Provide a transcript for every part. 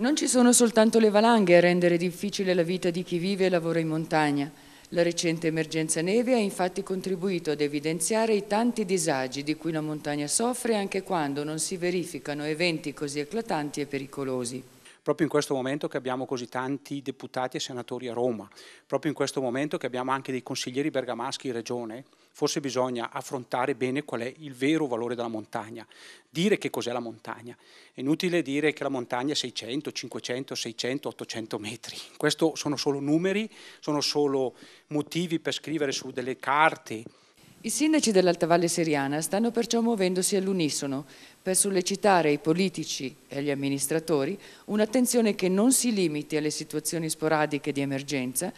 Non ci sono soltanto le valanghe a rendere difficile la vita di chi vive e lavora in montagna. La recente emergenza neve ha infatti contribuito ad evidenziare i tanti disagi di cui la montagna soffre anche quando non si verificano eventi così eclatanti e pericolosi proprio in questo momento che abbiamo così tanti deputati e senatori a Roma, proprio in questo momento che abbiamo anche dei consiglieri bergamaschi in regione, forse bisogna affrontare bene qual è il vero valore della montagna, dire che cos'è la montagna. È inutile dire che la montagna è 600, 500, 600, 800 metri. Questo sono solo numeri, sono solo motivi per scrivere su delle carte, i sindaci dell'Alta Valle Seriana stanno perciò muovendosi all'unisono per sollecitare ai politici e agli amministratori un'attenzione che non si limiti alle situazioni sporadiche di emergenza,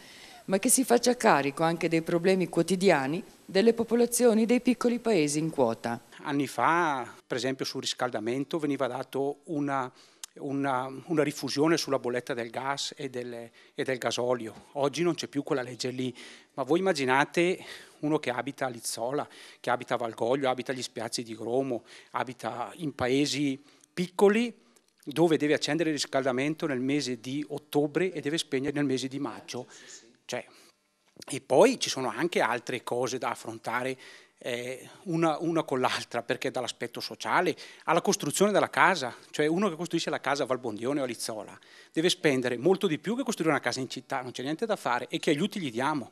ma che si faccia carico anche dei problemi quotidiani delle popolazioni dei piccoli paesi in quota. Anni fa, per esempio, sul riscaldamento veniva dato una una, una, rifusione sulla bolletta del gas e del, e del gasolio. Oggi non c'è più quella legge lì, ma voi immaginate uno che abita a Lizzola, che abita a Valgoglio, abita agli spiazzi di Gromo, abita in paesi piccoli dove deve accendere il riscaldamento nel mese di ottobre e deve spegnere nel mese di maggio. Cioè, e poi ci sono anche altre cose da affrontare eh, una, una, con l'altra, perché dall'aspetto sociale alla costruzione della casa, cioè uno che costruisce la casa a Valbondione o a Lizzola deve spendere molto di più che costruire una casa in città, non c'è niente da fare e che aiuti gli diamo.